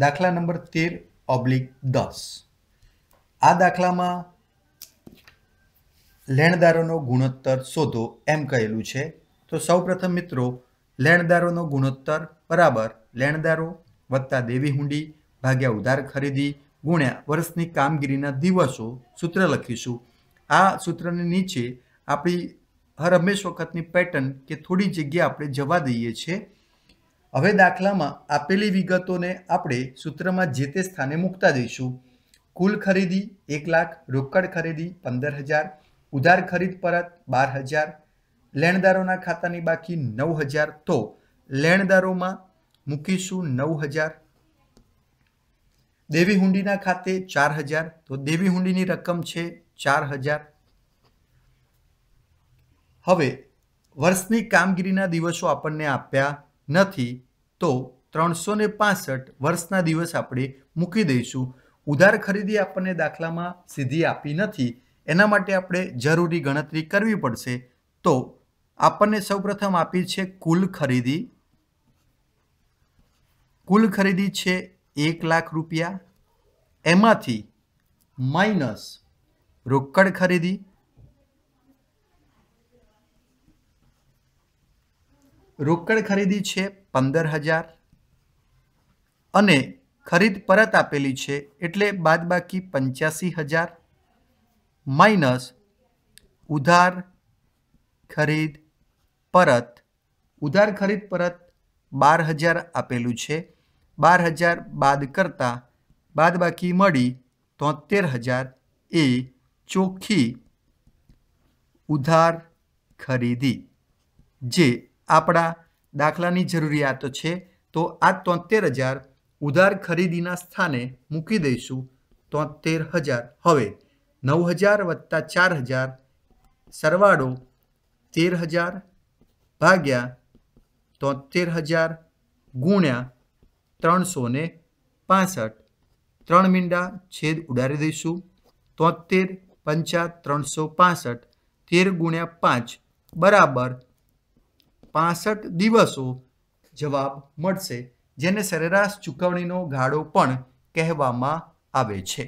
દાખલા નંબર તેર ઓબ્લિક દસ આ દાખલામાં લેણદારોનો ગુણોત્તર શોધો એમ કહેલું છે તો સૌપ્રથમ મિત્રો લેણદારોનો ગુણોત્તર બરાબર લેણદારો વત્તા દેવી હુંડી ભાગ્યા ઉધાર ખરીદી ગુણ્યા વર્ષની કામગીરીના દિવસો સૂત્ર લખીશું આ સૂત્રની નીચે આપણી હર હંમેશ વખતની પેટર્ન કે થોડી જગ્યા આપણે જવા દઈએ છીએ હવે દાખલામાં આપેલી વિગતોને આપણે સૂત્રમાં જે તે સ્થાને મૂકતા દઈશું કુલ ખરીદી એક લાખ રોકડ ખરીદી પંદર હજાર ઉધાર ખરીદ પરત બાર હજાર લેણદારોના ખાતાની બાકી નવ હજાર તો લેણદારોમાં મૂકીશું નવ હજાર દેવી હુંડીના ખાતે ચાર હજાર તો દેવી હુંડીની રકમ છે ચાર હજાર હવે વર્ષની કામગીરીના દિવસો આપણને આપ્યા નથી તો ત્રણસો ને પાસઠ વર્ષના દિવસ આપણે મૂકી દઈશું ઉધાર ખરીદી આપણને દાખલામાં સીધી આપી નથી એના માટે આપણે જરૂરી ગણતરી કરવી પડશે તો આપણને સૌપ્રથમ આપી છે કુલ ખરીદી કુલ ખરીદી છે એક લાખ રૂપિયા એમાંથી માઇનસ રોકડ ખરીદી રોકડ ખરીદી છે પંદર હજાર અને ખરીદ પરત આપેલી છે એટલે બાદબાકી પંચ્યાસી હજાર માઇનસ ઉધાર ખરીદ પરત ઉધાર ખરીદ પરત બાર હજાર આપેલું છે બાર હજાર બાદ કરતાં બાદબાકી મળી તોતેર હજાર એ ચોખ્ખી ઉધાર ખરીદી જે આપણા દાખલાની જરૂરિયાતો છે તો આ તોતેર હજાર ઉધાર ખરીદીના સ્થાને મૂકી દઈશું તોતેર હજાર હવે નવ હજાર વત્તા ચાર હજાર સરવાળો તેર હજાર ભાગ્યા તોતેર હજાર ગુણ્યા ત્રણસો ને પાસઠ ત્રણ મીંડા છેદ ઉડારી દઈશું તોતેર પંચા ત્રણસો પાસઠ તેર ગુણ્યા પાંચ બરાબર પાસઠ દિવસો જવાબ મળશે જેને સરેરાશ ચૂકવણીનો ગાળો પણ કહેવામાં આવે છે